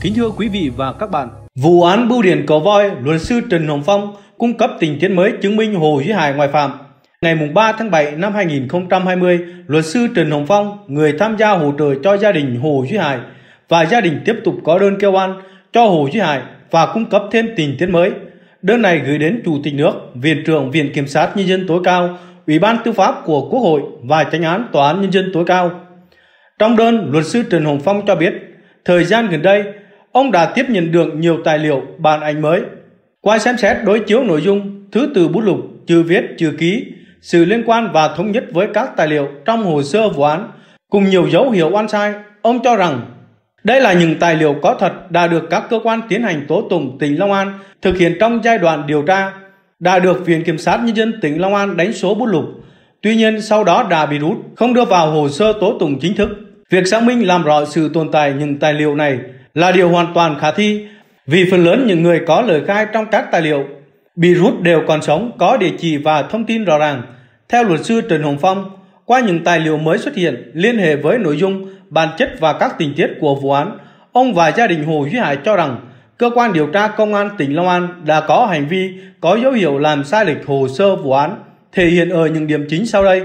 Kính thưa quý vị và các bạn, vụ án bưu điện Cò Voi, luật sư Trần Hồng Phong cung cấp tình tiết mới chứng minh Hồ Duy Hải ngoại phạm. Ngày 3 tháng 7 năm 2020, luật sư Trần Hồng Phong, người tham gia hỗ trợ cho gia đình Hồ Duy Hải và gia đình tiếp tục có đơn kêu an cho Hồ Duy Hải và cung cấp thêm tình tiết mới. Đơn này gửi đến Chủ tịch nước, Viện trưởng Viện Kiểm sát Nhân dân tối cao Ủy ban Tư pháp của Quốc hội và Chánh án Tòa án Nhân dân tối cao. Trong đơn, luật sư Trần Hồng Phong cho biết, thời gian gần đây, ông đã tiếp nhận được nhiều tài liệu bản ảnh mới. Qua xem xét đối chiếu nội dung, thứ từ bút lục, chữ viết, chữ ký, sự liên quan và thống nhất với các tài liệu trong hồ sơ vụ án, cùng nhiều dấu hiệu oan sai, ông cho rằng đây là những tài liệu có thật đã được các cơ quan tiến hành tố tụng tỉnh Long An thực hiện trong giai đoạn điều tra đã được Viện Kiểm sát Nhân dân tỉnh Long An đánh số bút lục. Tuy nhiên sau đó đã bị rút, không đưa vào hồ sơ tố tụng chính thức. Việc xác minh làm rõ sự tồn tại những tài liệu này là điều hoàn toàn khả thi vì phần lớn những người có lời khai trong các tài liệu bị rút đều còn sống có địa chỉ và thông tin rõ ràng. Theo luật sư Trần Hồng Phong, qua những tài liệu mới xuất hiện liên hệ với nội dung, bản chất và các tình tiết của vụ án, ông và gia đình Hồ Duy Hải cho rằng cơ quan điều tra công an tỉnh Long An đã có hành vi có dấu hiệu làm sai lệch hồ sơ vụ án, thể hiện ở những điểm chính sau đây.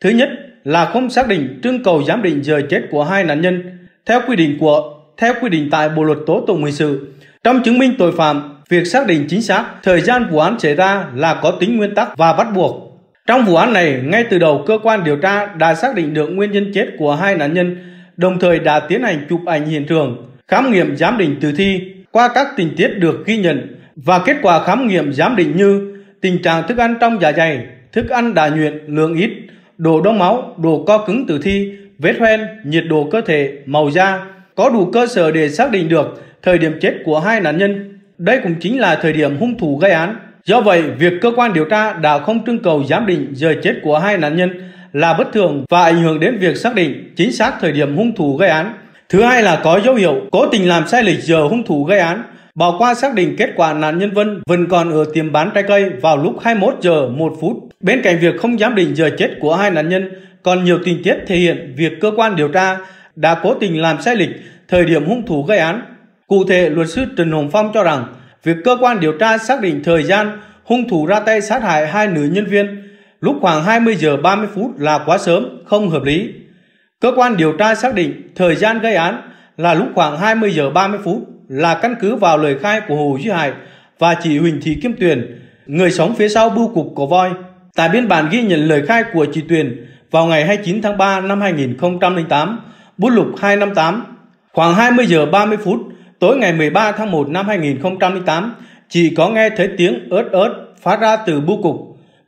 Thứ nhất là không xác định trưng cầu giám định giờ chết của hai nạn nhân theo quy định của theo quy định tại Bộ luật tố tụng hình sự. Trong chứng minh tội phạm, việc xác định chính xác thời gian vụ án xảy ra là có tính nguyên tắc và bắt buộc. Trong vụ án này, ngay từ đầu cơ quan điều tra đã xác định được nguyên nhân chết của hai nạn nhân, đồng thời đã tiến hành chụp ảnh hiện trường, khám nghiệm giám định tử thi qua các tình tiết được ghi nhận và kết quả khám nghiệm giám định như tình trạng thức ăn trong dạ dày, thức ăn đà nhuyễn, lượng ít, độ đông máu, độ co cứng tử thi, vết hoen, nhiệt độ cơ thể, màu da, có đủ cơ sở để xác định được thời điểm chết của hai nạn nhân. Đây cũng chính là thời điểm hung thủ gây án. Do vậy, việc cơ quan điều tra đã không trưng cầu giám định giờ chết của hai nạn nhân là bất thường và ảnh hưởng đến việc xác định chính xác thời điểm hung thủ gây án. Thứ hai là có dấu hiệu cố tình làm sai lịch giờ hung thủ gây án. Bỏ qua xác định kết quả nạn nhân Vân vẫn còn ở tiệm bán trái cây vào lúc 21 giờ 1 phút. Bên cạnh việc không giám định giờ chết của hai nạn nhân, còn nhiều tình tiết thể hiện việc cơ quan điều tra đã cố tình làm sai lịch thời điểm hung thủ gây án. Cụ thể, luật sư Trần Hồng Phong cho rằng việc cơ quan điều tra xác định thời gian hung thủ ra tay sát hại hai nữ nhân viên lúc khoảng 20 giờ 30 phút là quá sớm, không hợp lý. Cơ quan điều tra xác định thời gian gây án là lúc khoảng 20 giờ 30 phút là căn cứ vào lời khai của Hồ Duy Hải và chị Huỳnh Thị Kim Tuyền, người sống phía sau bưu cục của voi. Tại biên bản ghi nhận lời khai của chị Tuyền vào ngày 29 tháng 3 năm 2008, bút lục 258. Khoảng 20 giờ 30 phút, tối ngày 13 tháng 1 năm 2008, chị có nghe thấy tiếng ớt ớt phát ra từ bưu cục.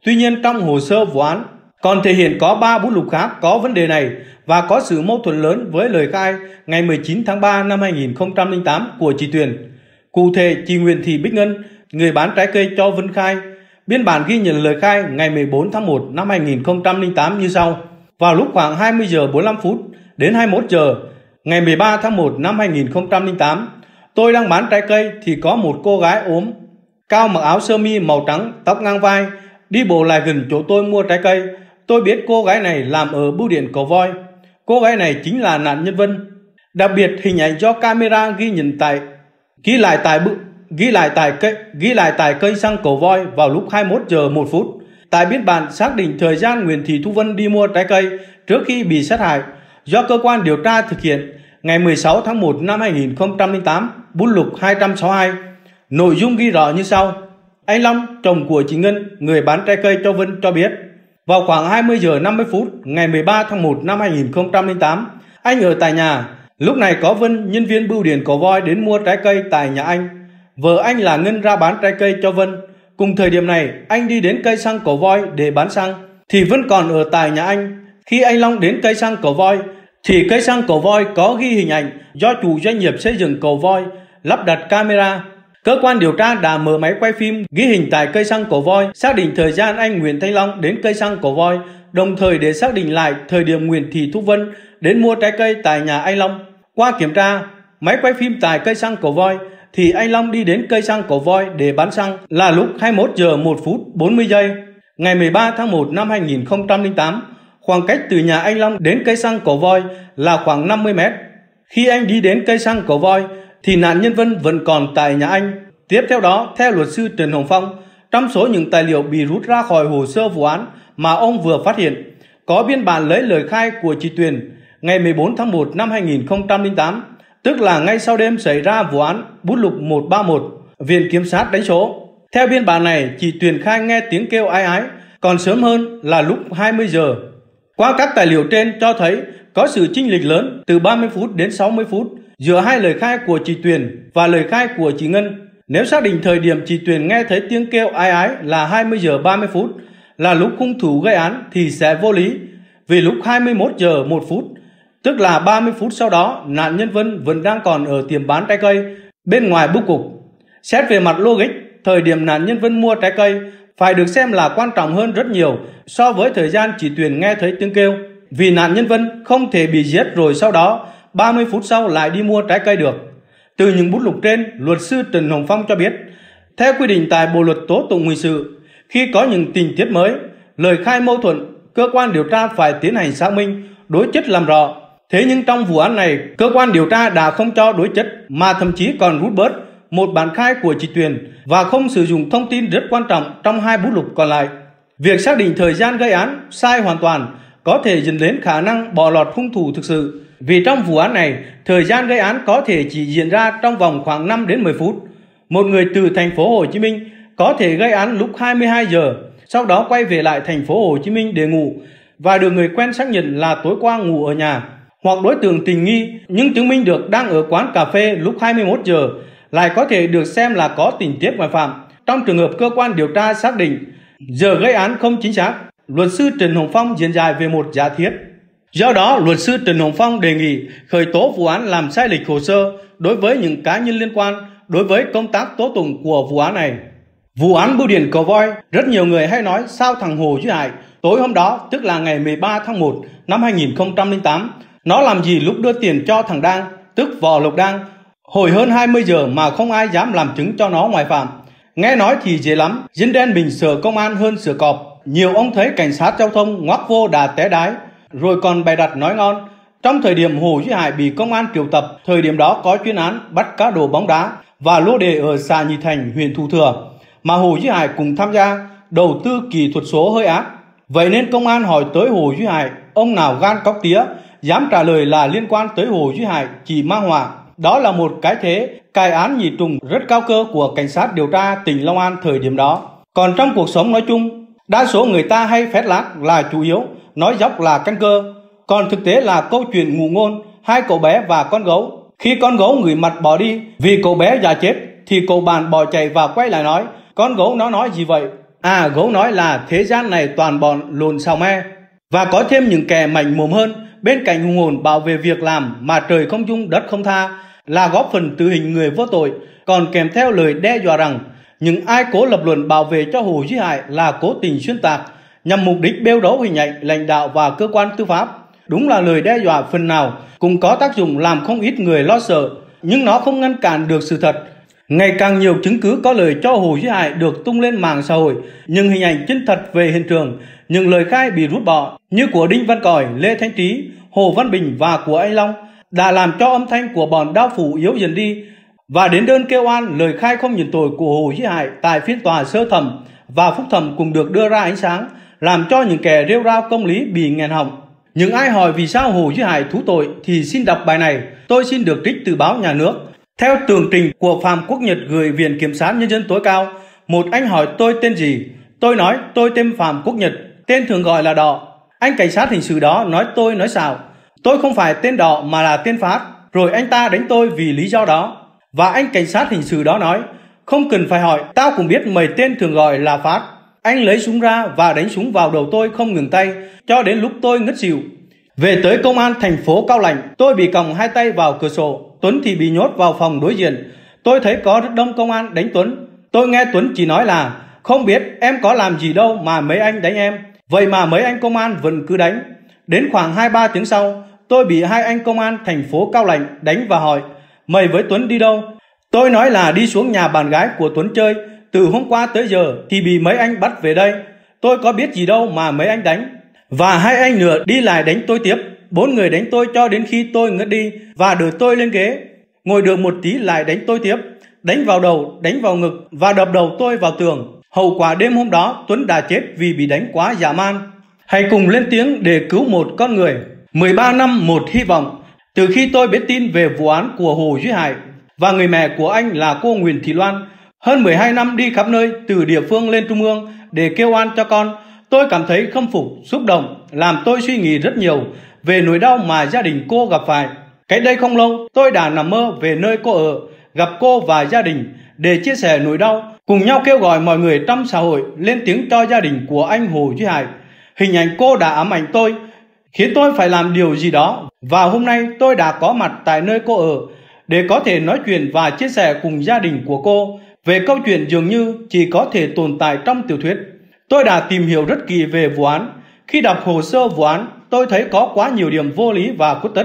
Tuy nhiên trong hồ sơ vụ án còn thể hiện có 3 bút lục khác có vấn đề này và có sự mâu thuẫn lớn với lời khai ngày 19 tháng 3 năm 2008 của chị Tuyền. Cụ thể, chị Nguyễn Thị Bích Ngân, người bán trái cây cho Vân Khai, biên bản ghi nhận lời khai ngày 14 tháng 1 năm 2008 như sau. Vào lúc khoảng 20 giờ 45 phút đến 21 giờ ngày 13 tháng 1 năm 2008, tôi đang bán trái cây thì có một cô gái ốm, cao mặc áo sơ mi màu trắng, tóc ngang vai, đi bộ lại gần chỗ tôi mua trái cây Tôi biết cô gái này làm ở bưu điện cầu voi. Cô gái này chính là nạn nhân Vân. Đặc biệt hình ảnh do camera ghi nhận tại ghi lại tại bự ghi lại tại cây ghi lại tại cây xăng cầu voi vào lúc 21 giờ 1 phút. Tại biên bản xác định thời gian Nguyễn Thị Thu Vân đi mua trái cây trước khi bị sát hại do cơ quan điều tra thực hiện ngày 16 tháng 1 năm 2008, bút lục 262. Nội dung ghi rõ như sau. Anh Long, chồng của chị Ngân, người bán trái cây cho Vân cho biết vào khoảng 20 giờ 50 phút ngày 13 tháng 1 năm 2008, anh ở tại nhà. Lúc này có Vân, nhân viên bưu điện cổ voi đến mua trái cây tại nhà anh. Vợ anh là Ngân ra bán trái cây cho Vân. Cùng thời điểm này, anh đi đến cây xăng cổ voi để bán xăng. Thì Vân còn ở tại nhà anh. Khi anh Long đến cây xăng cổ voi, thì cây xăng cổ voi có ghi hình ảnh do chủ doanh nghiệp xây dựng cổ voi lắp đặt camera Cơ quan điều tra đã mở máy quay phim ghi hình tại cây xăng cổ voi, xác định thời gian anh Nguyễn Thanh Long đến cây xăng cổ voi, đồng thời để xác định lại thời điểm Nguyễn Thị Thu Vân đến mua trái cây tại nhà anh Long. Qua kiểm tra, máy quay phim tại cây xăng cổ voi thì anh Long đi đến cây xăng cổ voi để bán xăng là lúc 21 giờ 1 phút 40 giây ngày 13 tháng 1 năm 2008. Khoảng cách từ nhà anh Long đến cây xăng cổ voi là khoảng 50 mét. Khi anh đi đến cây xăng cổ voi thì nạn nhân Vân vẫn còn tại nhà anh. Tiếp theo đó, theo luật sư Trần Hồng Phong, trong số những tài liệu bị rút ra khỏi hồ sơ vụ án mà ông vừa phát hiện, có biên bản lấy lời khai của chị Tuyền ngày 14 tháng 1 năm 2008, tức là ngay sau đêm xảy ra vụ án bút lục 131, Viện Kiểm sát đánh số. Theo biên bản này, chị Tuyền khai nghe tiếng kêu ai ái, còn sớm hơn là lúc 20 giờ. Qua các tài liệu trên cho thấy có sự chênh lệch lớn từ 30 phút đến 60 phút Giữa hai lời khai của chị Tuyền và lời khai của chị Ngân, nếu xác định thời điểm chị Tuyền nghe thấy tiếng kêu ai ái là 20 giờ 30 phút là lúc hung thủ gây án thì sẽ vô lý, vì lúc 21 giờ 1 phút, tức là 30 phút sau đó, nạn nhân Vân vẫn đang còn ở tiệm bán trái cây bên ngoài bưu cục. Xét về mặt logic, thời điểm nạn nhân Vân mua trái cây phải được xem là quan trọng hơn rất nhiều so với thời gian chị Tuyền nghe thấy tiếng kêu. Vì nạn nhân Vân không thể bị giết rồi sau đó 30 phút sau lại đi mua trái cây được. Từ những bút lục trên, luật sư Trần Hồng Phong cho biết, theo quy định tại Bộ luật tố tụng hình sự, khi có những tình tiết mới, lời khai mâu thuẫn, cơ quan điều tra phải tiến hành xác minh, đối chất làm rõ. Thế nhưng trong vụ án này, cơ quan điều tra đã không cho đối chất mà thậm chí còn rút bớt một bản khai của chị Tuyền và không sử dụng thông tin rất quan trọng trong hai bút lục còn lại. Việc xác định thời gian gây án sai hoàn toàn có thể dẫn đến khả năng bỏ lọt hung thủ thực sự vì trong vụ án này, thời gian gây án có thể chỉ diễn ra trong vòng khoảng 5 đến 10 phút. Một người từ thành phố Hồ Chí Minh có thể gây án lúc 22 giờ, sau đó quay về lại thành phố Hồ Chí Minh để ngủ và được người quen xác nhận là tối qua ngủ ở nhà hoặc đối tượng tình nghi nhưng chứng minh được đang ở quán cà phê lúc 21 giờ lại có thể được xem là có tình tiết ngoại phạm trong trường hợp cơ quan điều tra xác định giờ gây án không chính xác luật sư Trần Hồng Phong diễn giải về một giả thiết Do đó, luật sư Trần Hồng Phong đề nghị khởi tố vụ án làm sai lệch hồ sơ đối với những cá nhân liên quan đối với công tác tố tụng của vụ án này. Vụ án bưu điện cầu voi, rất nhiều người hay nói sao thằng Hồ dưới hại. Tối hôm đó, tức là ngày 13 tháng 1 năm 2008, nó làm gì lúc đưa tiền cho thằng Đang, tức Vò lục Đang, hồi hơn 20 giờ mà không ai dám làm chứng cho nó ngoại phạm. Nghe nói thì dễ lắm, dính đen mình sửa công an hơn sửa cọp. Nhiều ông thấy cảnh sát giao thông ngoắc vô đà té đái, rồi còn bày đặt nói ngon. Trong thời điểm Hồ Duy Hải bị công an triệu tập, thời điểm đó có chuyên án bắt cá đồ bóng đá và lô đề ở xã Nhị Thành, huyện Thu Thừa, mà Hồ Duy Hải cùng tham gia đầu tư kỹ thuật số hơi ác. Vậy nên công an hỏi tới Hồ Duy Hải, ông nào gan cóc tía, dám trả lời là liên quan tới Hồ Duy Hải chỉ mang họa, Đó là một cái thế, cài án nhị trùng rất cao cơ của cảnh sát điều tra tỉnh Long An thời điểm đó. Còn trong cuộc sống nói chung, đa số người ta hay phét lác là chủ yếu, nói dốc là căn cơ, còn thực tế là câu chuyện ngụ ngôn hai cậu bé và con gấu. Khi con gấu ngửi mặt bỏ đi vì cậu bé già chết thì cậu bạn bỏ chạy và quay lại nói con gấu nó nói gì vậy? À gấu nói là thế gian này toàn bọn lùn sao me. Và có thêm những kẻ mạnh mồm hơn bên cạnh hùng hồn bảo vệ việc làm mà trời không dung đất không tha là góp phần tử hình người vô tội còn kèm theo lời đe dọa rằng những ai cố lập luận bảo vệ cho Hồ Duy hại là cố tình xuyên tạc nhằm mục đích bêu đố hình ảnh lãnh đạo và cơ quan tư pháp. Đúng là lời đe dọa phần nào cũng có tác dụng làm không ít người lo sợ, nhưng nó không ngăn cản được sự thật. Ngày càng nhiều chứng cứ có lời cho Hồ Duy Hải được tung lên mạng xã hội, nhưng hình ảnh chân thật về hiện trường, những lời khai bị rút bỏ như của Đinh Văn Còi, Lê Thanh Trí, Hồ Văn Bình và của Anh Long đã làm cho âm thanh của bọn đao phủ yếu dần đi và đến đơn kêu an lời khai không nhận tội của Hồ Duy Hải tại phiên tòa sơ thẩm và phúc thẩm cùng được đưa ra ánh sáng làm cho những kẻ rêu rao công lý bị nghẹn họng. Những ai hỏi vì sao Hồ Duy Hải thú tội thì xin đọc bài này, tôi xin được trích từ báo nhà nước. Theo tường trình của Phạm Quốc Nhật gửi Viện Kiểm sát Nhân dân tối cao, một anh hỏi tôi tên gì? Tôi nói tôi tên Phạm Quốc Nhật, tên thường gọi là Đỏ. Anh cảnh sát hình sự đó nói tôi nói xạo. Tôi không phải tên Đỏ mà là tên Phát, rồi anh ta đánh tôi vì lý do đó. Và anh cảnh sát hình sự đó nói, không cần phải hỏi, tao cũng biết mấy tên thường gọi là Phát, anh lấy súng ra và đánh súng vào đầu tôi không ngừng tay, cho đến lúc tôi ngất xỉu. Về tới công an thành phố Cao Lãnh, tôi bị còng hai tay vào cửa sổ, Tuấn thì bị nhốt vào phòng đối diện. Tôi thấy có rất đông công an đánh Tuấn. Tôi nghe Tuấn chỉ nói là, không biết em có làm gì đâu mà mấy anh đánh em. Vậy mà mấy anh công an vẫn cứ đánh. Đến khoảng hai ba tiếng sau, tôi bị hai anh công an thành phố Cao Lãnh đánh và hỏi, mày với Tuấn đi đâu? Tôi nói là đi xuống nhà bạn gái của Tuấn chơi, từ hôm qua tới giờ thì bị mấy anh bắt về đây. Tôi có biết gì đâu mà mấy anh đánh. Và hai anh nữa đi lại đánh tôi tiếp. Bốn người đánh tôi cho đến khi tôi ngất đi và đưa tôi lên ghế. Ngồi được một tí lại đánh tôi tiếp. Đánh vào đầu, đánh vào ngực và đập đầu tôi vào tường. Hậu quả đêm hôm đó Tuấn đã chết vì bị đánh quá dã man. Hãy cùng lên tiếng để cứu một con người. 13 năm một hy vọng. Từ khi tôi biết tin về vụ án của Hồ Duy Hải và người mẹ của anh là cô Nguyễn Thị Loan, hơn 12 năm đi khắp nơi từ địa phương lên trung ương để kêu oan cho con, tôi cảm thấy khâm phục, xúc động, làm tôi suy nghĩ rất nhiều về nỗi đau mà gia đình cô gặp phải. Cách đây không lâu, tôi đã nằm mơ về nơi cô ở, gặp cô và gia đình để chia sẻ nỗi đau, cùng nhau kêu gọi mọi người trong xã hội lên tiếng cho gia đình của anh Hồ Duy Hải. Hình ảnh cô đã ám ảnh tôi, khiến tôi phải làm điều gì đó và hôm nay tôi đã có mặt tại nơi cô ở để có thể nói chuyện và chia sẻ cùng gia đình của cô về câu chuyện dường như chỉ có thể tồn tại trong tiểu thuyết. Tôi đã tìm hiểu rất kỳ về vụ án. Khi đọc hồ sơ vụ án, tôi thấy có quá nhiều điểm vô lý và khuất tất.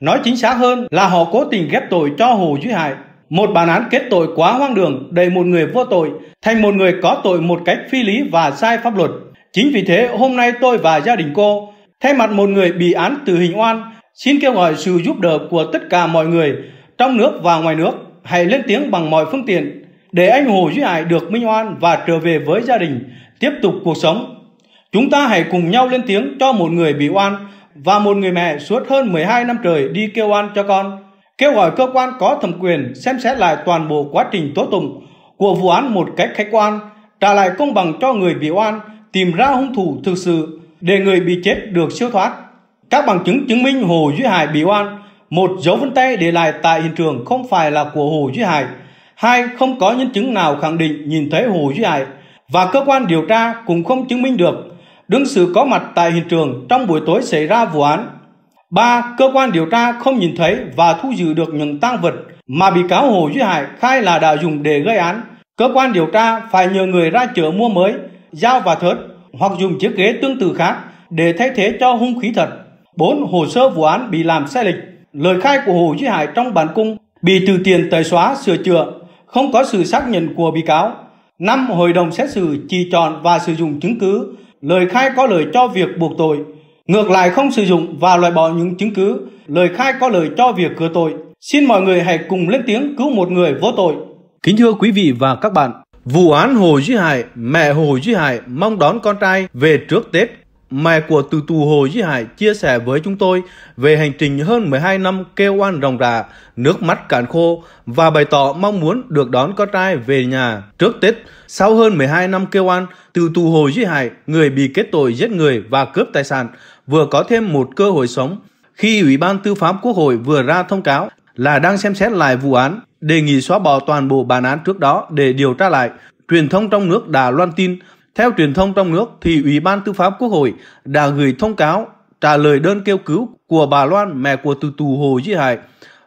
Nói chính xác hơn là họ cố tình ghép tội cho Hồ Duy Hải. Một bản án kết tội quá hoang đường đầy một người vô tội thành một người có tội một cách phi lý và sai pháp luật. Chính vì thế hôm nay tôi và gia đình cô thay mặt một người bị án tử hình oan xin kêu gọi sự giúp đỡ của tất cả mọi người trong nước và ngoài nước hãy lên tiếng bằng mọi phương tiện để anh Hồ Duy Hải được minh oan và trở về với gia đình, tiếp tục cuộc sống. Chúng ta hãy cùng nhau lên tiếng cho một người bị oan và một người mẹ suốt hơn 12 năm trời đi kêu oan cho con. Kêu gọi cơ quan có thẩm quyền xem xét lại toàn bộ quá trình tố tụng của vụ án một cách khách quan, trả lại công bằng cho người bị oan, tìm ra hung thủ thực sự để người bị chết được siêu thoát. Các bằng chứng chứng minh Hồ Duy Hải bị oan, một dấu vân tay để lại tại hiện trường không phải là của Hồ Duy Hải Hai, không có nhân chứng nào khẳng định nhìn thấy Hồ Duy Hải và cơ quan điều tra cũng không chứng minh được đương sự có mặt tại hiện trường trong buổi tối xảy ra vụ án. Ba, cơ quan điều tra không nhìn thấy và thu giữ được những tang vật mà bị cáo Hồ Duy Hải khai là đã dùng để gây án. Cơ quan điều tra phải nhờ người ra chợ mua mới, dao và thớt hoặc dùng chiếc ghế tương tự khác để thay thế cho hung khí thật. 4. Hồ sơ vụ án bị làm sai lệch. Lời khai của Hồ Duy Hải trong bản cung bị từ tiền tẩy xóa sửa chữa không có sự xác nhận của bị cáo. Năm, hội đồng xét xử chỉ chọn và sử dụng chứng cứ, lời khai có lời cho việc buộc tội, ngược lại không sử dụng và loại bỏ những chứng cứ, lời khai có lời cho việc cửa tội. Xin mọi người hãy cùng lên tiếng cứu một người vô tội. Kính thưa quý vị và các bạn, vụ án Hồ Duy Hải, mẹ Hồ Duy Hải mong đón con trai về trước Tết Mẹ của từ tù Hồ Duy Hải chia sẻ với chúng tôi về hành trình hơn 12 năm kêu oan ròng rã, nước mắt cạn khô và bày tỏ mong muốn được đón con trai về nhà trước Tết. Sau hơn 12 năm kêu oan, từ tù Hồ Duy Hải, người bị kết tội giết người và cướp tài sản, vừa có thêm một cơ hội sống. Khi Ủy ban Tư pháp Quốc hội vừa ra thông cáo là đang xem xét lại vụ án, đề nghị xóa bỏ toàn bộ bản án trước đó để điều tra lại, truyền thông trong nước đã loan tin theo truyền thông trong nước thì Ủy ban Tư pháp Quốc hội đã gửi thông cáo trả lời đơn kêu cứu của bà Loan mẹ của tù tù Hồ Duy Hải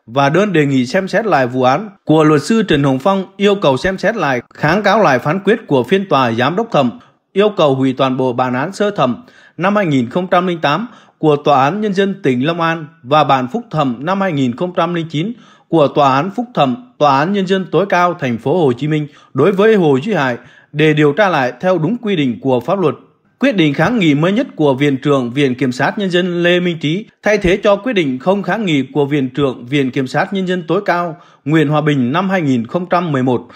và đơn đề nghị xem xét lại vụ án của luật sư Trần Hồng Phong yêu cầu xem xét lại kháng cáo lại phán quyết của phiên tòa giám đốc thẩm yêu cầu hủy toàn bộ bản án sơ thẩm năm 2008 của Tòa án Nhân dân tỉnh Long An và bản phúc thẩm năm 2009 của Tòa án Phúc thẩm Tòa án Nhân dân tối cao thành phố Hồ Chí Minh đối với Hồ Duy Hải để điều tra lại theo đúng quy định của pháp luật. Quyết định kháng nghị mới nhất của Viện trưởng Viện Kiểm sát Nhân dân Lê Minh Trí thay thế cho quyết định không kháng nghị của Viện trưởng Viện Kiểm sát Nhân dân tối cao Nguyễn Hòa Bình năm 2011.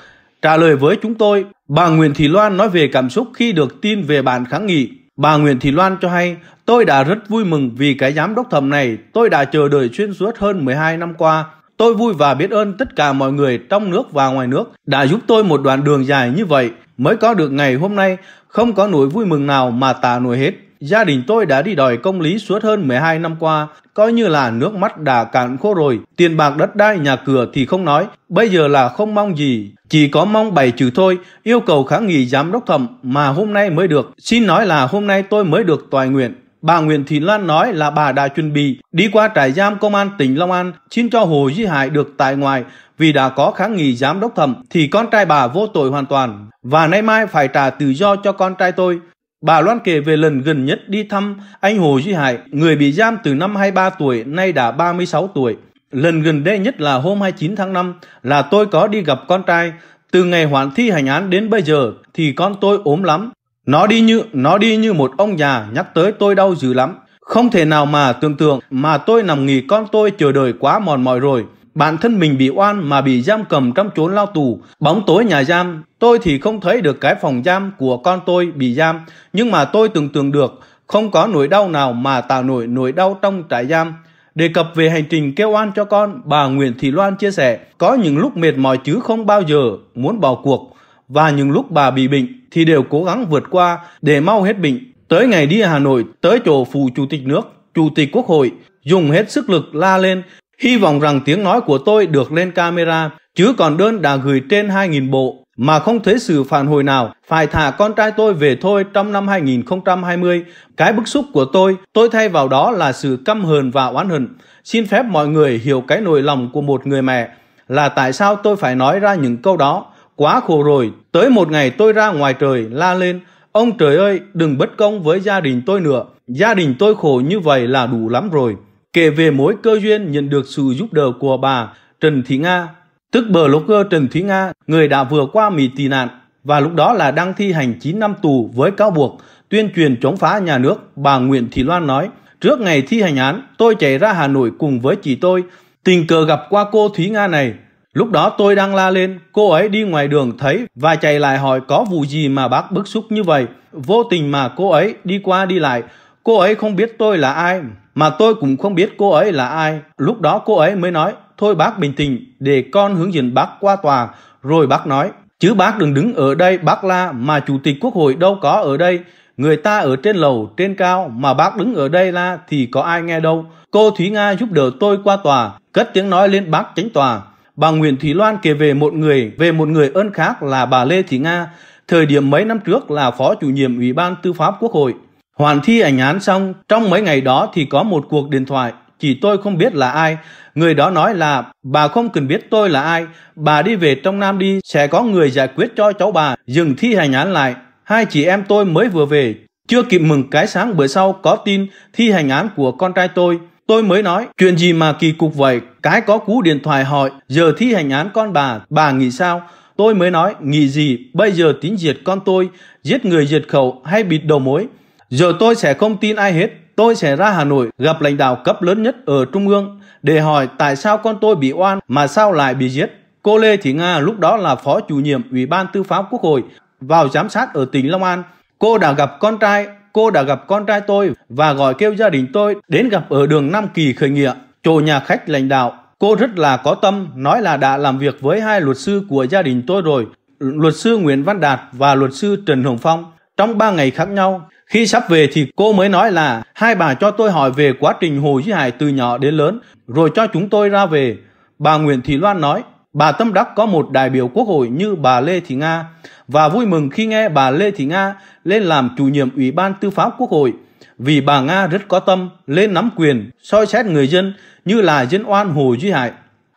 Trả lời với chúng tôi, bà Nguyễn Thị Loan nói về cảm xúc khi được tin về bản kháng nghị. Bà Nguyễn Thị Loan cho hay, tôi đã rất vui mừng vì cái giám đốc thẩm này tôi đã chờ đợi xuyên suốt hơn 12 năm qua. Tôi vui và biết ơn tất cả mọi người trong nước và ngoài nước đã giúp tôi một đoạn đường dài như vậy mới có được ngày hôm nay, không có nỗi vui mừng nào mà tả nổi hết. Gia đình tôi đã đi đòi công lý suốt hơn 12 năm qua, coi như là nước mắt đã cạn khô rồi, tiền bạc đất đai nhà cửa thì không nói, bây giờ là không mong gì, chỉ có mong bảy chữ thôi, yêu cầu kháng nghị giám đốc thẩm mà hôm nay mới được. Xin nói là hôm nay tôi mới được toại nguyện, Bà Nguyễn Thị Loan nói là bà đã chuẩn bị đi qua trại giam công an tỉnh Long An xin cho Hồ Duy Hải được tại ngoại vì đã có kháng nghị giám đốc thẩm thì con trai bà vô tội hoàn toàn và nay mai phải trả tự do cho con trai tôi. Bà Loan kể về lần gần nhất đi thăm anh Hồ Duy Hải, người bị giam từ năm 23 tuổi, nay đã 36 tuổi. Lần gần đây nhất là hôm 29 tháng 5 là tôi có đi gặp con trai. Từ ngày hoãn thi hành án đến bây giờ thì con tôi ốm lắm, nó đi như, nó đi như một ông già nhắc tới tôi đau dữ lắm. Không thể nào mà tưởng tượng mà tôi nằm nghỉ con tôi chờ đợi quá mòn mỏi rồi. Bản thân mình bị oan mà bị giam cầm trong chốn lao tù, bóng tối nhà giam. Tôi thì không thấy được cái phòng giam của con tôi bị giam, nhưng mà tôi tưởng tượng được không có nỗi đau nào mà tạo nổi nỗi đau trong trại giam. Đề cập về hành trình kêu oan cho con, bà Nguyễn Thị Loan chia sẻ, có những lúc mệt mỏi chứ không bao giờ muốn bỏ cuộc và những lúc bà bị bệnh thì đều cố gắng vượt qua để mau hết bệnh. Tới ngày đi Hà Nội, tới chỗ phủ chủ tịch nước, chủ tịch quốc hội, dùng hết sức lực la lên, hy vọng rằng tiếng nói của tôi được lên camera, chứ còn đơn đã gửi trên 2.000 bộ mà không thấy sự phản hồi nào, phải thả con trai tôi về thôi trong năm 2020. Cái bức xúc của tôi, tôi thay vào đó là sự căm hờn và oán hận. Xin phép mọi người hiểu cái nỗi lòng của một người mẹ là tại sao tôi phải nói ra những câu đó. Quá khổ rồi, tới một ngày tôi ra ngoài trời la lên, ông trời ơi, đừng bất công với gia đình tôi nữa, gia đình tôi khổ như vậy là đủ lắm rồi. Kể về mối cơ duyên nhận được sự giúp đỡ của bà Trần Thị Nga, tức bờ lốc cơ Trần Thị Nga, người đã vừa qua Mỹ tị nạn và lúc đó là đang thi hành 9 năm tù với cáo buộc tuyên truyền chống phá nhà nước, bà Nguyễn Thị Loan nói, trước ngày thi hành án, tôi chạy ra Hà Nội cùng với chị tôi, tình cờ gặp qua cô Thúy Nga này, Lúc đó tôi đang la lên, cô ấy đi ngoài đường thấy và chạy lại hỏi có vụ gì mà bác bức xúc như vậy. Vô tình mà cô ấy đi qua đi lại, cô ấy không biết tôi là ai, mà tôi cũng không biết cô ấy là ai. Lúc đó cô ấy mới nói, thôi bác bình tĩnh, để con hướng dẫn bác qua tòa. Rồi bác nói, chứ bác đừng đứng ở đây bác la mà chủ tịch quốc hội đâu có ở đây. Người ta ở trên lầu, trên cao mà bác đứng ở đây la thì có ai nghe đâu. Cô Thúy Nga giúp đỡ tôi qua tòa, cất tiếng nói lên bác tránh tòa bà Nguyễn Thị Loan kể về một người về một người ơn khác là bà Lê Thị Nga, thời điểm mấy năm trước là phó chủ nhiệm Ủy ban Tư pháp Quốc hội. Hoàn thi ảnh án xong, trong mấy ngày đó thì có một cuộc điện thoại, chỉ tôi không biết là ai. Người đó nói là bà không cần biết tôi là ai, bà đi về trong Nam đi, sẽ có người giải quyết cho cháu bà, dừng thi hành án lại. Hai chị em tôi mới vừa về, chưa kịp mừng cái sáng bữa sau có tin thi hành án của con trai tôi. Tôi mới nói, chuyện gì mà kỳ cục vậy, cái có cú điện thoại hỏi, giờ thi hành án con bà, bà nghĩ sao? Tôi mới nói, nghĩ gì, bây giờ tính diệt con tôi, giết người diệt khẩu hay bịt đầu mối. Giờ tôi sẽ không tin ai hết, tôi sẽ ra Hà Nội gặp lãnh đạo cấp lớn nhất ở Trung ương để hỏi tại sao con tôi bị oan mà sao lại bị giết. Cô Lê Thị Nga lúc đó là phó chủ nhiệm Ủy ban Tư pháp Quốc hội vào giám sát ở tỉnh Long An. Cô đã gặp con trai cô đã gặp con trai tôi và gọi kêu gia đình tôi đến gặp ở đường Nam Kỳ khởi nghĩa, chỗ nhà khách lãnh đạo. Cô rất là có tâm, nói là đã làm việc với hai luật sư của gia đình tôi rồi, luật sư Nguyễn Văn Đạt và luật sư Trần Hồng Phong, trong ba ngày khác nhau. Khi sắp về thì cô mới nói là hai bà cho tôi hỏi về quá trình Hồ Duy Hải từ nhỏ đến lớn, rồi cho chúng tôi ra về. Bà Nguyễn Thị Loan nói, Bà tâm đắc có một đại biểu quốc hội như bà Lê Thị Nga và vui mừng khi nghe bà Lê Thị Nga lên làm chủ nhiệm Ủy ban Tư pháp Quốc hội vì bà Nga rất có tâm lên nắm quyền, soi xét người dân như là dân oan Hồ Duy Hải.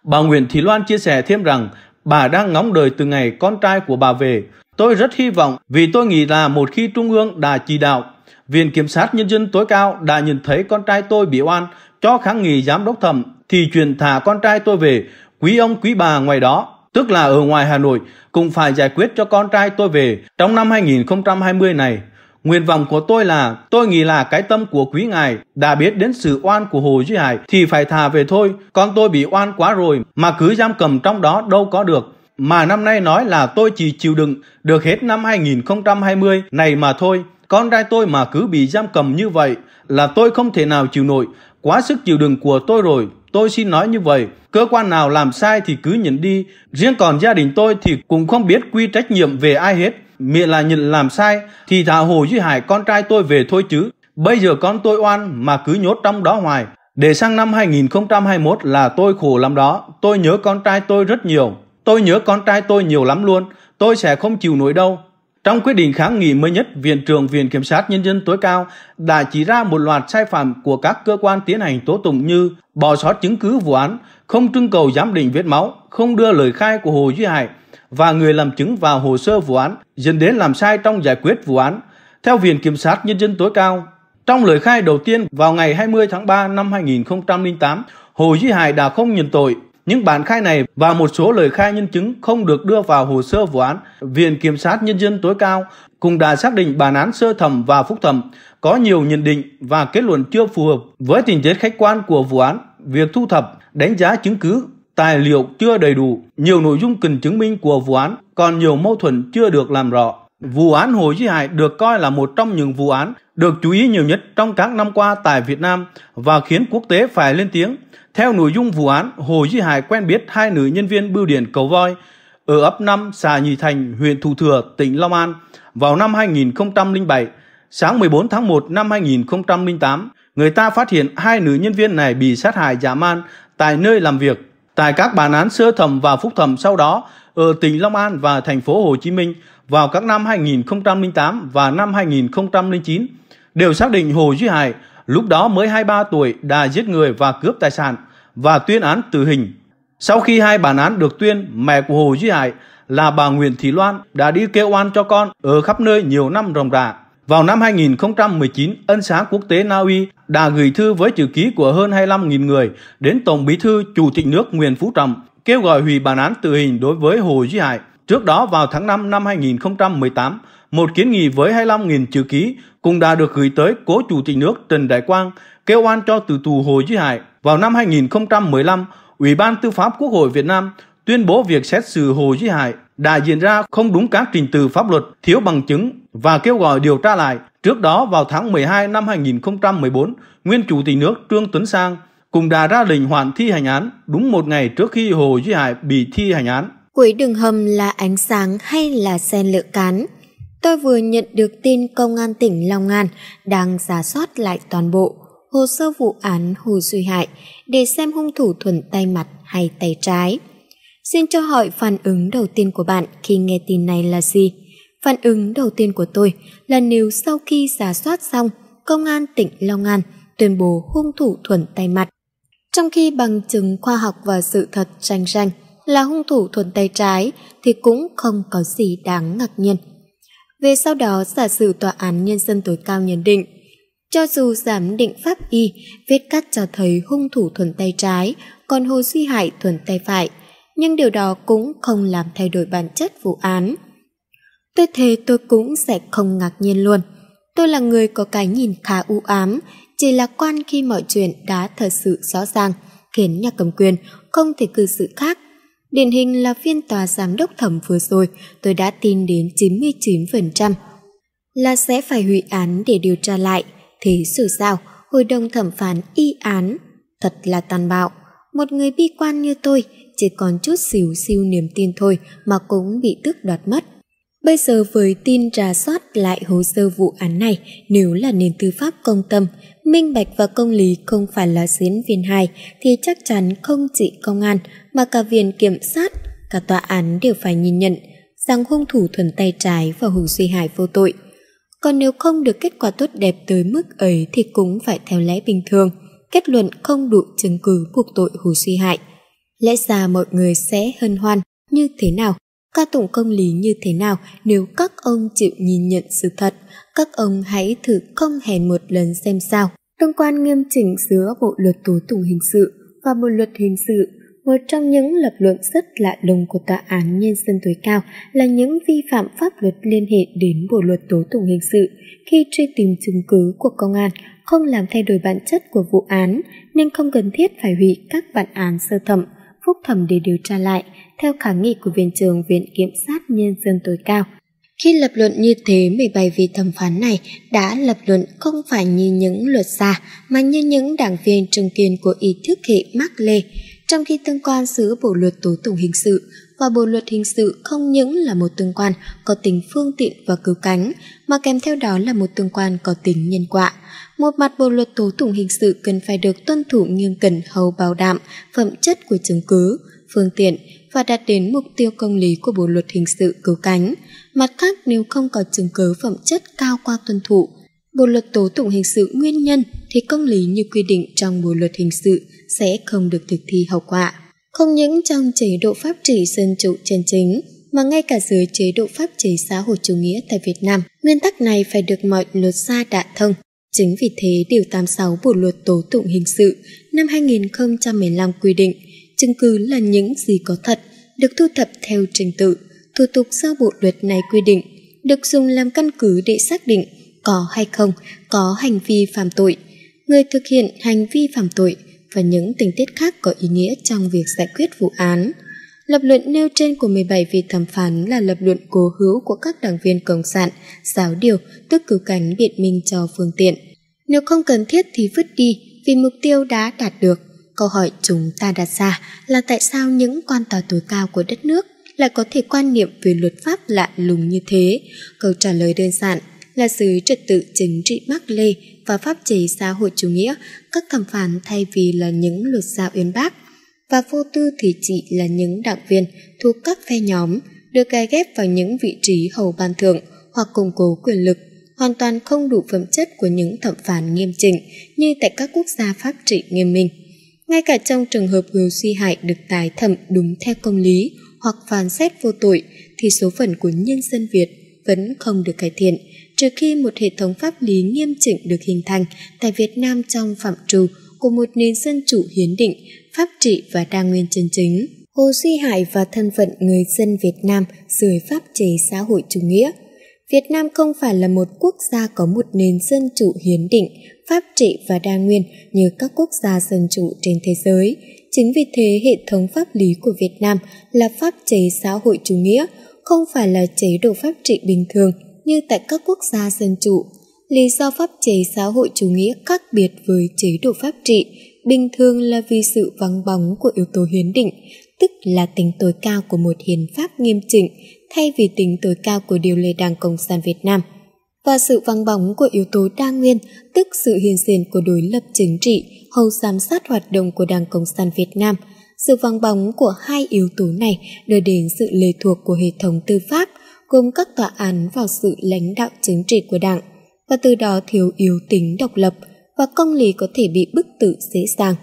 Bà Nguyễn Thị Loan chia sẻ thêm rằng bà đang ngóng đời từ ngày con trai của bà về. Tôi rất hy vọng vì tôi nghĩ là một khi Trung ương đã chỉ đạo, Viện Kiểm sát Nhân dân tối cao đã nhìn thấy con trai tôi bị oan cho kháng nghị giám đốc thẩm thì truyền thả con trai tôi về quý ông quý bà ngoài đó, tức là ở ngoài Hà Nội, cũng phải giải quyết cho con trai tôi về trong năm 2020 này. Nguyện vọng của tôi là, tôi nghĩ là cái tâm của quý ngài đã biết đến sự oan của Hồ Duy Hải thì phải thả về thôi, con tôi bị oan quá rồi mà cứ giam cầm trong đó đâu có được. Mà năm nay nói là tôi chỉ chịu đựng được hết năm 2020 này mà thôi. Con trai tôi mà cứ bị giam cầm như vậy là tôi không thể nào chịu nổi, quá sức chịu đựng của tôi rồi. Tôi xin nói như vậy, cơ quan nào làm sai thì cứ nhận đi, riêng còn gia đình tôi thì cũng không biết quy trách nhiệm về ai hết. Miệng là nhận làm sai thì thả Hồ Duy Hải con trai tôi về thôi chứ. Bây giờ con tôi oan mà cứ nhốt trong đó hoài. Để sang năm 2021 là tôi khổ lắm đó. Tôi nhớ con trai tôi rất nhiều. Tôi nhớ con trai tôi nhiều lắm luôn. Tôi sẽ không chịu nổi đâu. Trong quyết định kháng nghị mới nhất, Viện trưởng Viện Kiểm sát Nhân dân tối cao đã chỉ ra một loạt sai phạm của các cơ quan tiến hành tố tụng như bỏ sót chứng cứ vụ án, không trưng cầu giám định vết máu, không đưa lời khai của Hồ Duy Hải và người làm chứng vào hồ sơ vụ án, dẫn đến làm sai trong giải quyết vụ án. Theo Viện Kiểm sát Nhân dân tối cao, trong lời khai đầu tiên vào ngày 20 tháng 3 năm 2008, Hồ Duy Hải đã không nhận tội những bản khai này và một số lời khai nhân chứng không được đưa vào hồ sơ vụ án, Viện Kiểm sát Nhân dân tối cao cũng đã xác định bản án sơ thẩm và phúc thẩm có nhiều nhận định và kết luận chưa phù hợp với tình tiết khách quan của vụ án, việc thu thập, đánh giá chứng cứ, tài liệu chưa đầy đủ, nhiều nội dung cần chứng minh của vụ án còn nhiều mâu thuẫn chưa được làm rõ. Vụ án Hồ Duy Hải được coi là một trong những vụ án được chú ý nhiều nhất trong các năm qua tại Việt Nam và khiến quốc tế phải lên tiếng. Theo nội dung vụ án, Hồ Duy Hải quen biết hai nữ nhân viên bưu điện Cầu Voi ở ấp 5 xã Nhị Thành, huyện Thủ Thừa, tỉnh Long An vào năm 2007. Sáng 14 tháng 1 năm 2008, người ta phát hiện hai nữ nhân viên này bị sát hại dã man tại nơi làm việc. Tại các bản án sơ thẩm và phúc thẩm sau đó, ở tỉnh Long An và thành phố Hồ Chí Minh vào các năm 2008 và năm 2009 đều xác định Hồ Duy Hải lúc đó mới 23 tuổi đã giết người và cướp tài sản và tuyên án tử hình. Sau khi hai bản án được tuyên, mẹ của Hồ Duy Hải là bà Nguyễn Thị Loan đã đi kêu oan cho con ở khắp nơi nhiều năm ròng rã. Vào năm 2019, Ân xá quốc tế Na Uy đã gửi thư với chữ ký của hơn 25.000 người đến Tổng bí thư Chủ tịch nước Nguyễn Phú Trọng kêu gọi hủy bản án tử hình đối với Hồ Duy Hải. Trước đó vào tháng 5 năm 2018, một kiến nghị với 25.000 chữ ký cũng đã được gửi tới cố chủ tịch nước Trần Đại Quang kêu oan cho tử tù Hồ Duy Hải. Vào năm 2015, Ủy ban Tư pháp Quốc hội Việt Nam tuyên bố việc xét xử Hồ Duy Hải đã diễn ra không đúng các trình tự pháp luật, thiếu bằng chứng và kêu gọi điều tra lại. Trước đó vào tháng 12 năm 2014, nguyên chủ tịch nước Trương Tuấn Sang cùng đã ra lệnh hoãn thi hành án đúng một ngày trước khi Hồ Duy Hải bị thi hành án. Cuối đường hầm là ánh sáng hay là sen lựa cán? Tôi vừa nhận được tin công an tỉnh Long An đang giả soát lại toàn bộ hồ sơ vụ án Hồ Duy Hải để xem hung thủ thuần tay mặt hay tay trái. Xin cho hỏi phản ứng đầu tiên của bạn khi nghe tin này là gì? Phản ứng đầu tiên của tôi là nếu sau khi giả soát xong, công an tỉnh Long An tuyên bố hung thủ thuần tay mặt trong khi bằng chứng khoa học và sự thật rành rành là hung thủ thuần tay trái thì cũng không có gì đáng ngạc nhiên. Về sau đó, giả sử tòa án nhân dân tối cao nhận định, cho dù giám định pháp y, vết cắt cho thấy hung thủ thuần tay trái, còn Hồ Duy hại thuần tay phải, nhưng điều đó cũng không làm thay đổi bản chất vụ án. Tôi thề tôi cũng sẽ không ngạc nhiên luôn. Tôi là người có cái nhìn khá u ám, chỉ lạc quan khi mọi chuyện đã thật sự rõ ràng, khiến nhà cầm quyền không thể cư xử khác. Điển hình là phiên tòa giám đốc thẩm vừa rồi, tôi đã tin đến 99% là sẽ phải hủy án để điều tra lại. Thế xử sao, hội đồng thẩm phán y án, thật là tàn bạo. Một người bi quan như tôi chỉ còn chút xíu siêu niềm tin thôi mà cũng bị tức đoạt mất. Bây giờ với tin rà soát lại hồ sơ vụ án này, nếu là nền tư pháp công tâm, Minh bạch và công lý không phải là diễn viên hài thì chắc chắn không chỉ công an mà cả viện kiểm sát, cả tòa án đều phải nhìn nhận rằng hung thủ thuần tay trái và Hồ Duy hại vô tội. Còn nếu không được kết quả tốt đẹp tới mức ấy thì cũng phải theo lẽ bình thường, kết luận không đủ chứng cứ buộc tội hù Duy hại. Lẽ ra mọi người sẽ hân hoan như thế nào, ca tụng công lý như thế nào nếu các ông chịu nhìn nhận sự thật các ông hãy thử không hèn một lần xem sao. Tương quan nghiêm chỉnh giữa Bộ Luật Tố Tụng Hình Sự và Bộ Luật Hình Sự, một trong những lập luận rất lạ lùng của Tòa án Nhân dân tối cao là những vi phạm pháp luật liên hệ đến Bộ Luật Tố Tụng Hình Sự khi truy tìm chứng cứ của công an không làm thay đổi bản chất của vụ án nên không cần thiết phải hủy các bản án sơ thẩm, phúc thẩm để điều tra lại, theo kháng nghị của Viện trưởng Viện Kiểm sát Nhân dân tối cao – khi lập luận như thế, bài vị thẩm phán này đã lập luận không phải như những luật gia mà như những đảng viên trung kiên của ý thức hệ Mark Lê, trong khi tương quan giữa bộ luật tố tụng hình sự và bộ luật hình sự không những là một tương quan có tính phương tiện và cứu cánh, mà kèm theo đó là một tương quan có tính nhân quả. Một mặt bộ luật tố tụng hình sự cần phải được tuân thủ nghiêm cẩn hầu bảo đảm phẩm chất của chứng cứ, phương tiện, và đạt đến mục tiêu công lý của bộ luật hình sự cứu cánh. Mặt khác, nếu không có chứng cứ phẩm chất cao qua tuân thủ, bộ luật tố tụng hình sự nguyên nhân thì công lý như quy định trong bộ luật hình sự sẽ không được thực thi hậu quả. Không những trong chế độ pháp trị dân chủ chân chính, mà ngay cả dưới chế độ pháp chế xã hội chủ nghĩa tại Việt Nam, nguyên tắc này phải được mọi luật gia đạ thông. Chính vì thế, Điều 86 Bộ Luật Tố Tụng Hình Sự năm 2015 quy định chứng cứ là những gì có thật, được thu thập theo trình tự, thủ tục do bộ luật này quy định, được dùng làm căn cứ để xác định có hay không có hành vi phạm tội, người thực hiện hành vi phạm tội và những tình tiết khác có ý nghĩa trong việc giải quyết vụ án. Lập luận nêu trên của 17 vị thẩm phán là lập luận cố hữu của các đảng viên Cộng sản, giáo điều, tức cứu cánh biện minh cho phương tiện. Nếu không cần thiết thì vứt đi vì mục tiêu đã đạt được. Câu hỏi chúng ta đặt ra là tại sao những quan tòa tối cao của đất nước lại có thể quan niệm về luật pháp lạ lùng như thế? Câu trả lời đơn giản là dưới trật tự chính trị bắc Lê và pháp chế xã hội chủ nghĩa, các thẩm phán thay vì là những luật gia uyên bác và vô tư thì chỉ là những đảng viên thuộc các phe nhóm được gai ghép vào những vị trí hầu ban thượng hoặc củng cố quyền lực hoàn toàn không đủ phẩm chất của những thẩm phán nghiêm chỉnh như tại các quốc gia pháp trị nghiêm minh. Ngay cả trong trường hợp người suy hại được tái thẩm đúng theo công lý hoặc phán xét vô tội thì số phận của nhân dân Việt vẫn không được cải thiện trừ khi một hệ thống pháp lý nghiêm chỉnh được hình thành tại Việt Nam trong phạm trù của một nền dân chủ hiến định, pháp trị và đa nguyên chân chính. Hồ suy hại và thân phận người dân Việt Nam dưới pháp chế xã hội chủ nghĩa Việt Nam không phải là một quốc gia có một nền dân chủ hiến định, pháp trị và đa nguyên như các quốc gia dân chủ trên thế giới. Chính vì thế hệ thống pháp lý của Việt Nam là pháp chế xã hội chủ nghĩa, không phải là chế độ pháp trị bình thường như tại các quốc gia dân chủ. Lý do pháp chế xã hội chủ nghĩa khác biệt với chế độ pháp trị bình thường là vì sự vắng bóng của yếu tố hiến định, tức là tính tối cao của một hiến pháp nghiêm chỉnh thay vì tính tối cao của điều lệ Đảng Cộng sản Việt Nam và sự vắng bóng của yếu tố đa nguyên, tức sự hiện diện của đối lập chính trị, hầu giám sát hoạt động của Đảng Cộng sản Việt Nam. Sự vắng bóng của hai yếu tố này đưa đến sự lệ thuộc của hệ thống tư pháp, gồm các tòa án vào sự lãnh đạo chính trị của Đảng, và từ đó thiếu yếu tính độc lập và công lý có thể bị bức tử dễ dàng.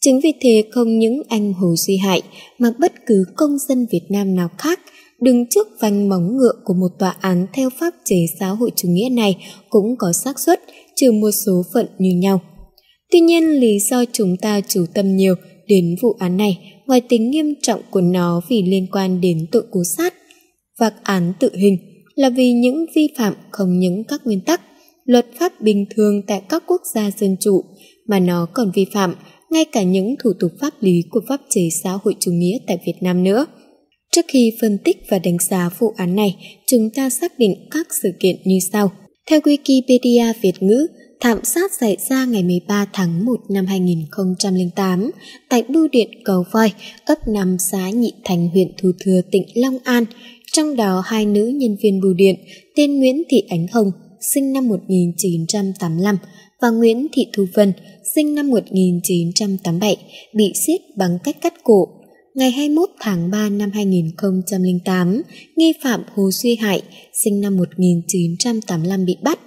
Chính vì thế không những anh Hồ Duy Hại mà bất cứ công dân Việt Nam nào khác – đứng trước vành móng ngựa của một tòa án theo pháp chế xã hội chủ nghĩa này cũng có xác suất trừ một số phận như nhau. Tuy nhiên, lý do chúng ta chủ tâm nhiều đến vụ án này ngoài tính nghiêm trọng của nó vì liên quan đến tội cố sát và án tự hình là vì những vi phạm không những các nguyên tắc luật pháp bình thường tại các quốc gia dân chủ mà nó còn vi phạm ngay cả những thủ tục pháp lý của pháp chế xã hội chủ nghĩa tại Việt Nam nữa. Trước khi phân tích và đánh giá vụ án này, chúng ta xác định các sự kiện như sau. Theo Wikipedia Việt ngữ, thảm sát xảy ra ngày 13 tháng 1 năm 2008 tại bưu điện Cầu Voi, ấp Nam Xá Nhị Thành, huyện Thủ Thừa, tỉnh Long An. Trong đó hai nữ nhân viên bưu điện tên Nguyễn Thị Ánh Hồng, sinh năm 1985 và Nguyễn Thị Thu Vân, sinh năm 1987, bị giết bằng cách cắt cổ ngày 21 tháng 3 năm 2008, nghi phạm Hồ Duy Hải, sinh năm 1985 bị bắt.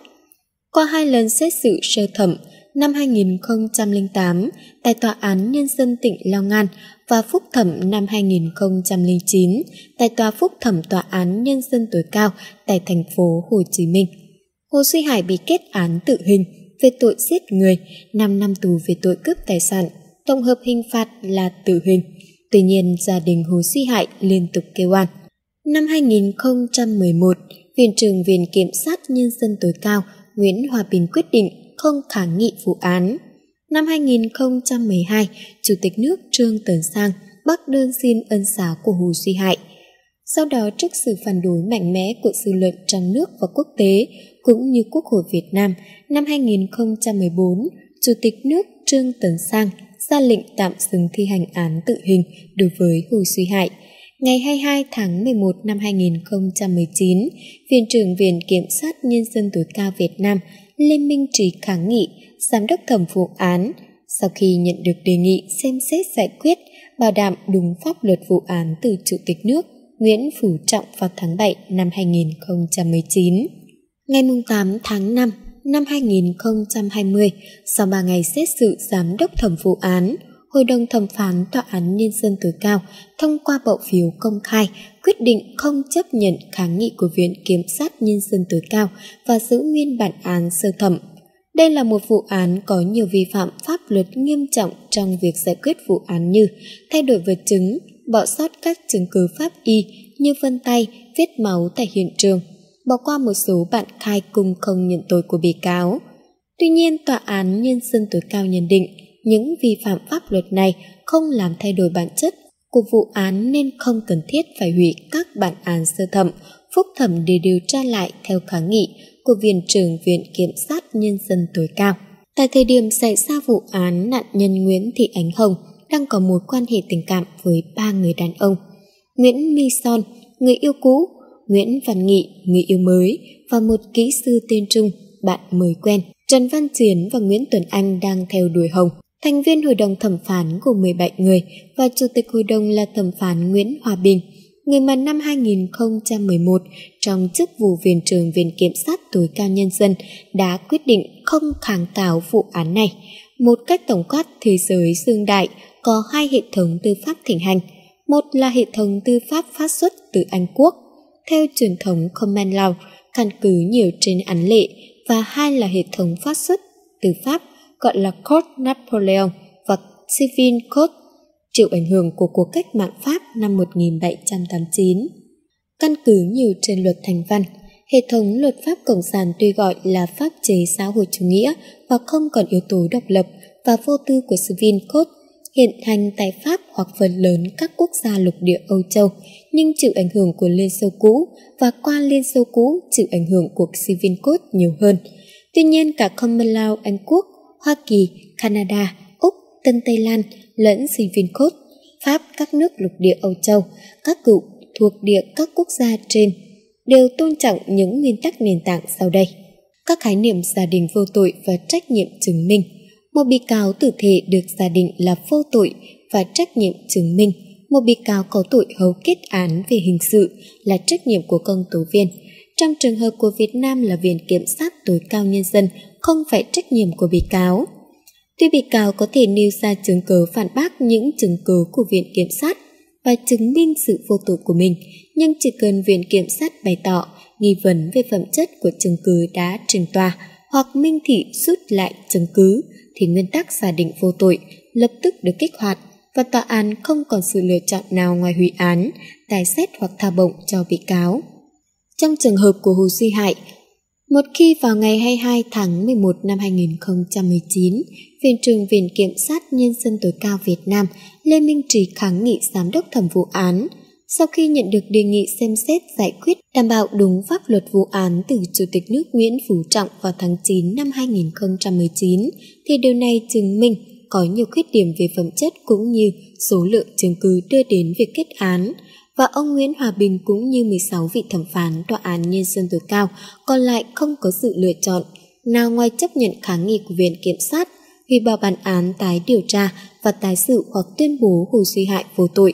Qua hai lần xét xử sơ thẩm, năm 2008 tại Tòa án Nhân dân tỉnh Long An và phúc thẩm năm 2009 tại Tòa phúc thẩm Tòa án Nhân dân tối cao tại thành phố Hồ Chí Minh. Hồ Duy Hải bị kết án tử hình về tội giết người, 5 năm tù về tội cướp tài sản, tổng hợp hình phạt là tử hình. Tuy nhiên gia đình Hồ Si Hại liên tục kêu oan. Năm 2011, Viện trưởng Viện Kiểm sát Nhân dân tối cao Nguyễn Hòa Bình quyết định không kháng nghị vụ án. Năm 2012, Chủ tịch nước Trương Tấn Sang bác đơn xin ân xá của Hồ Duy Hại. Sau đó trước sự phản đối mạnh mẽ của dư luận trong nước và quốc tế, cũng như Quốc hội Việt Nam, năm 2014, Chủ tịch nước Trương Tấn Sang ra lệnh tạm dừng thi hành án tự hình đối với Hồ Suy Hại. Ngày 22 tháng 11 năm 2019, Viện trưởng Viện Kiểm sát Nhân dân tối cao Việt Nam Lê Minh Trí kháng nghị, Giám đốc thẩm vụ án, sau khi nhận được đề nghị xem xét giải quyết, bảo đảm đúng pháp luật vụ án từ Chủ tịch nước Nguyễn Phú Trọng vào tháng 7 năm 2019. Ngày 8 tháng 5 năm 2020, sau 3 ngày xét xử giám đốc thẩm vụ án, Hội đồng thẩm phán Tòa án Nhân dân tối cao thông qua bỏ phiếu công khai quyết định không chấp nhận kháng nghị của Viện Kiểm sát Nhân dân tối cao và giữ nguyên bản án sơ thẩm. Đây là một vụ án có nhiều vi phạm pháp luật nghiêm trọng trong việc giải quyết vụ án như thay đổi vật chứng, bỏ sót các chứng cứ pháp y như vân tay, vết máu tại hiện trường, bỏ qua một số bạn khai cung không nhận tội của bị cáo. Tuy nhiên, tòa án nhân dân tối cao nhận định những vi phạm pháp luật này không làm thay đổi bản chất của vụ án nên không cần thiết phải hủy các bản án sơ thẩm, phúc thẩm để điều tra lại theo kháng nghị của Viện trưởng Viện Kiểm sát Nhân dân tối cao. Tại thời điểm xảy ra vụ án, nạn nhân Nguyễn Thị Ánh Hồng đang có mối quan hệ tình cảm với ba người đàn ông. Nguyễn My Son, người yêu cũ Nguyễn Văn Nghị, người yêu mới và một kỹ sư tên Trung, bạn mới quen. Trần Văn Chiến và Nguyễn Tuấn Anh đang theo đuổi Hồng. Thành viên hội đồng thẩm phán gồm 17 người và chủ tịch hội đồng là thẩm phán Nguyễn Hòa Bình, người mà năm 2011 trong chức vụ viện trưởng Viện Kiểm sát tối cao nhân dân đã quyết định không kháng cáo vụ án này. Một cách tổng quát thế giới dương đại có hai hệ thống tư pháp thịnh hành. Một là hệ thống tư pháp phát xuất từ Anh Quốc theo truyền thống Khmer Lào, căn cứ nhiều trên án lệ và hai là hệ thống phát xuất từ Pháp gọi là Code Napoleon và Civil Code chịu ảnh hưởng của cuộc cách mạng Pháp năm 1789. Căn cứ nhiều trên luật thành văn, hệ thống luật pháp cộng sản tuy gọi là pháp chế xã hội chủ nghĩa và không còn yếu tố độc lập và vô tư của Civil Code hiện hành tại Pháp hoặc phần lớn các gia lục địa Âu Châu nhưng chịu ảnh hưởng của Liên Xô cũ và qua Liên Xô cũ chịu ảnh hưởng của Sivinkot nhiều hơn. Tuy nhiên cả Commonwealth Anh Quốc, Hoa Kỳ, Canada, Úc, Tân Tây Lan lẫn Sivinkot, Pháp các nước lục địa Âu Châu, các cựu thuộc địa các quốc gia trên đều tôn trọng những nguyên tắc nền tảng sau đây. Các khái niệm gia đình vô tội và trách nhiệm chứng minh một bị cáo tử thể được gia đình là vô tội và trách nhiệm chứng minh một bị cáo có tội hầu kết án về hình sự là trách nhiệm của công tố viên. Trong trường hợp của Việt Nam là Viện Kiểm sát tối cao nhân dân, không phải trách nhiệm của bị cáo. Tuy bị cáo có thể nêu ra chứng cứ phản bác những chứng cứ của Viện Kiểm sát và chứng minh sự vô tội của mình, nhưng chỉ cần Viện Kiểm sát bày tỏ nghi vấn về phẩm chất của chứng cứ đã trình tòa hoặc minh thị rút lại chứng cứ, thì nguyên tắc giả định vô tội lập tức được kích hoạt và tòa án không còn sự lựa chọn nào ngoài hủy án, tài xét hoặc tha bổng cho bị cáo. Trong trường hợp của Hồ Duy Hại, một khi vào ngày 22 tháng 11 năm 2019, Viện trưởng Viện Kiểm sát Nhân dân tối cao Việt Nam Lê Minh Trì kháng nghị giám đốc thẩm vụ án. Sau khi nhận được đề nghị xem xét giải quyết đảm bảo đúng pháp luật vụ án từ Chủ tịch nước Nguyễn Phú Trọng vào tháng 9 năm 2019, thì điều này chứng minh có nhiều khuyết điểm về phẩm chất cũng như số lượng chứng cứ đưa đến việc kết án và ông Nguyễn Hòa Bình cũng như 16 vị thẩm phán tòa án nhân dân tối cao còn lại không có sự lựa chọn nào ngoài chấp nhận kháng nghị của viện kiểm sát hủy bỏ bản án tái điều tra và tái xử hoặc tuyên bố Hồ Duy Hại vô tội.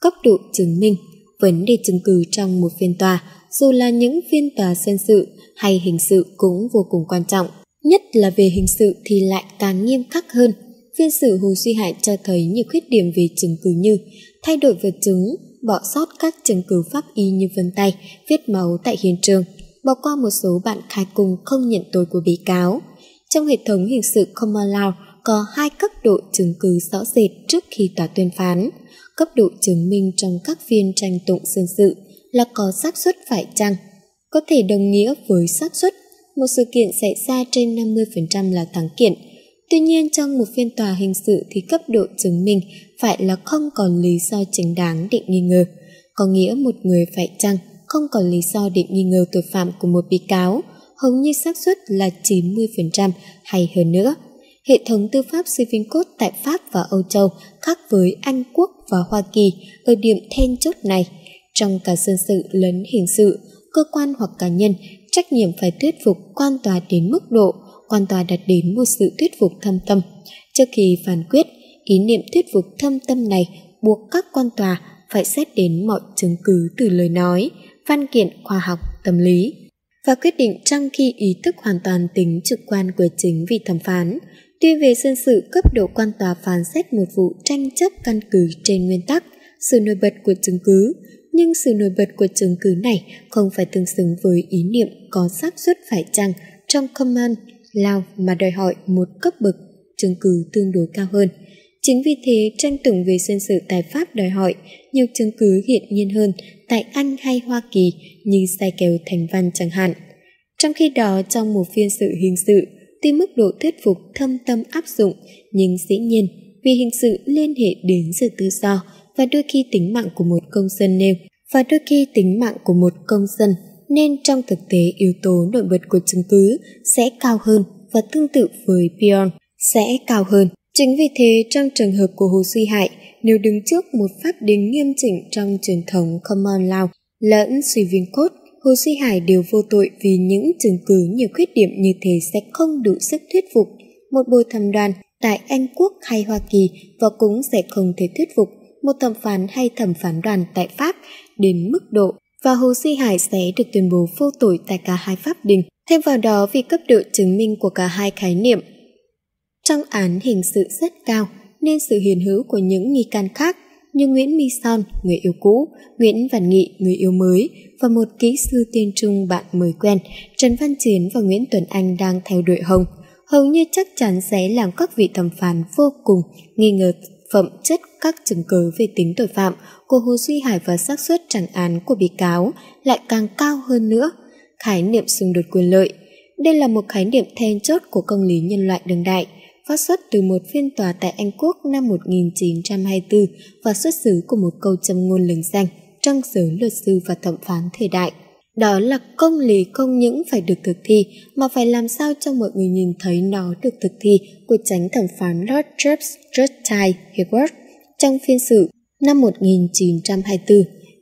Cấp độ chứng minh Vấn đề chứng cứ trong một phiên tòa, dù là những phiên tòa dân sự hay hình sự cũng vô cùng quan trọng. Nhất là về hình sự thì lại càng nghiêm khắc hơn Phiên xử Hồ Duy Hải cho thấy nhiều khuyết điểm về chứng cứ như thay đổi vật chứng, bỏ sót các chứng cứ pháp y như vân tay, vết máu tại hiện trường, bỏ qua một số bạn khai cùng không nhận tội của bị cáo. Trong hệ thống hình sự Common Law có hai cấp độ chứng cứ rõ rệt trước khi tòa tuyên phán. Cấp độ chứng minh trong các phiên tranh tụng dân sự là có xác suất phải chăng, có thể đồng nghĩa với xác suất một sự kiện xảy ra trên 50% là thắng kiện – Tuy nhiên trong một phiên tòa hình sự thì cấp độ chứng minh phải là không còn lý do chính đáng để nghi ngờ. Có nghĩa một người phải chăng không còn lý do để nghi ngờ tội phạm của một bị cáo, hầu như xác suất là 90% hay hơn nữa. Hệ thống tư pháp Civil Code tại Pháp và Âu Châu khác với Anh Quốc và Hoa Kỳ ở điểm then chốt này. Trong cả dân sự lẫn hình sự, cơ quan hoặc cá nhân trách nhiệm phải thuyết phục quan tòa đến mức độ quan tòa đạt đến một sự thuyết phục thâm tâm. Trước khi phán quyết, ý niệm thuyết phục thâm tâm này buộc các quan tòa phải xét đến mọi chứng cứ từ lời nói, văn kiện khoa học, tâm lý và quyết định trong khi ý thức hoàn toàn tính trực quan của chính vị thẩm phán. Tuy về dân sự cấp độ quan tòa phán xét một vụ tranh chấp căn cứ trên nguyên tắc sự nổi bật của chứng cứ, nhưng sự nổi bật của chứng cứ này không phải tương xứng với ý niệm có xác suất phải chăng trong common lao mà đòi hỏi một cấp bậc chứng cứ tương đối cao hơn. Chính vì thế, tranh tụng về dân sự tại Pháp đòi hỏi nhiều chứng cứ hiện nhiên hơn tại Anh hay Hoa Kỳ như sai kèo thành văn chẳng hạn. Trong khi đó, trong một phiên sự hình sự, tuy mức độ thuyết phục thâm tâm áp dụng, nhưng dĩ nhiên vì hình sự liên hệ đến sự tự do và đôi khi tính mạng của một công dân nêu và đôi khi tính mạng của một công dân nên trong thực tế yếu tố nổi bật của chứng cứ sẽ cao hơn và tương tự với Pion sẽ cao hơn. Chính vì thế trong trường hợp của Hồ Duy Hại, nếu đứng trước một pháp đính nghiêm chỉnh trong truyền thống Common Law lẫn suy viên cốt, Hồ Duy Hải đều vô tội vì những chứng cứ nhiều khuyết điểm như thế sẽ không đủ sức thuyết phục. Một bồi thẩm đoàn tại Anh Quốc hay Hoa Kỳ và cũng sẽ không thể thuyết phục một thẩm phán hay thẩm phán đoàn tại Pháp đến mức độ và Hồ Duy Hải sẽ được tuyên bố vô tội tại cả hai pháp đình, thêm vào đó vì cấp độ chứng minh của cả hai khái niệm. Trong án hình sự rất cao nên sự hiền hữu của những nghi can khác như Nguyễn Mi Son, người yêu cũ, Nguyễn Văn Nghị, người yêu mới và một kỹ sư tiên trung bạn mới quen, Trần Văn Chiến và Nguyễn Tuấn Anh đang theo đuổi Hồng, hầu như chắc chắn sẽ làm các vị thẩm phán vô cùng nghi ngờ phẩm chất các chứng cứ về tính tội phạm của Hồ Duy Hải và xác suất trần án của bị cáo lại càng cao hơn nữa. Khái niệm xung đột quyền lợi Đây là một khái niệm then chốt của công lý nhân loại đương đại, phát xuất từ một phiên tòa tại Anh Quốc năm 1924 và xuất xứ của một câu châm ngôn lừng danh trong giới luật sư và thẩm phán thời đại. Đó là công lý không những phải được thực thi mà phải làm sao cho mọi người nhìn thấy nó được thực thi của tránh thẩm phán Lord James Justice Hayward trong phiên xử năm 1924,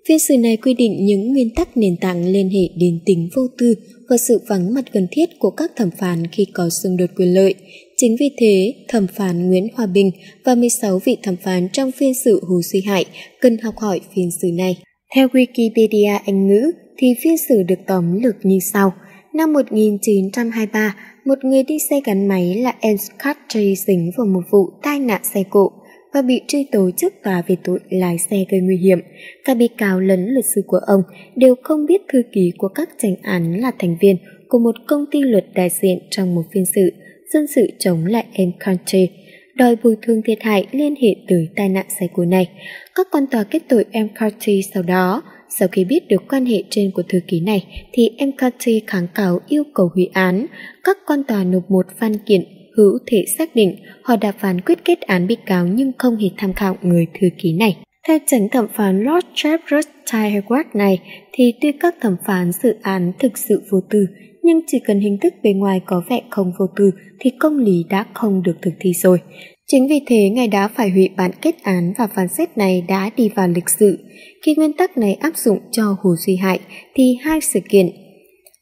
phiên xử này quy định những nguyên tắc nền tảng liên hệ đến tính vô tư và sự vắng mặt cần thiết của các thẩm phán khi có xung đột quyền lợi. Chính vì thế, thẩm phán Nguyễn Hòa Bình và 16 vị thẩm phán trong phiên xử Hồ Duy Hải cần học hỏi phiên xử này. Theo Wikipedia Anh ngữ thì phiên xử được tóm lược như sau. Năm 1923, một người đi xe gắn máy là Ernst Carter dính vào một vụ tai nạn xe cộ và bị truy tố trước tòa về tội lái xe gây nguy hiểm. Các bị cáo lẫn luật sư của ông đều không biết thư ký của các tranh án là thành viên của một công ty luật đại diện trong một phiên sự dân sự chống lại em Conte đòi bồi thường thiệt hại liên hệ tới tai nạn xe cộ này. Các con tòa kết tội em Carty sau đó. Sau khi biết được quan hệ trên của thư ký này, thì em Carty kháng cáo yêu cầu hủy án. Các con tòa nộp một văn kiện hữu thể xác định họ đã phán quyết kết án bị cáo nhưng không hề tham khảo người thư ký này. Theo tránh thẩm phán Lord Chadrush Tigerward này, thì tuy các thẩm phán dự án thực sự vô tư, nhưng chỉ cần hình thức bề ngoài có vẻ không vô tư thì công lý đã không được thực thi rồi. Chính vì thế ngài đã phải hủy bản kết án và phán xét này đã đi vào lịch sử. Khi nguyên tắc này áp dụng cho Hồ Duy Hại thì hai sự kiện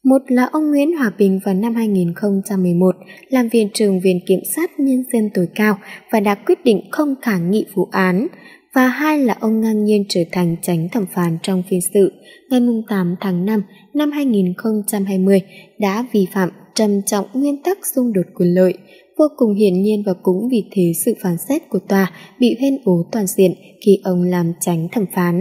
một là ông Nguyễn Hòa Bình vào năm 2011 làm viên trưởng Viện Kiểm sát Nhân dân tối cao và đã quyết định không khả nghị vụ án. Và hai là ông ngang nhiên trở thành tránh thẩm phán trong phiên sự ngày 8 tháng 5 năm 2020 đã vi phạm trầm trọng nguyên tắc xung đột quyền lợi, vô cùng hiển nhiên và cũng vì thế sự phán xét của tòa bị huyên ố toàn diện khi ông làm tránh thẩm phán.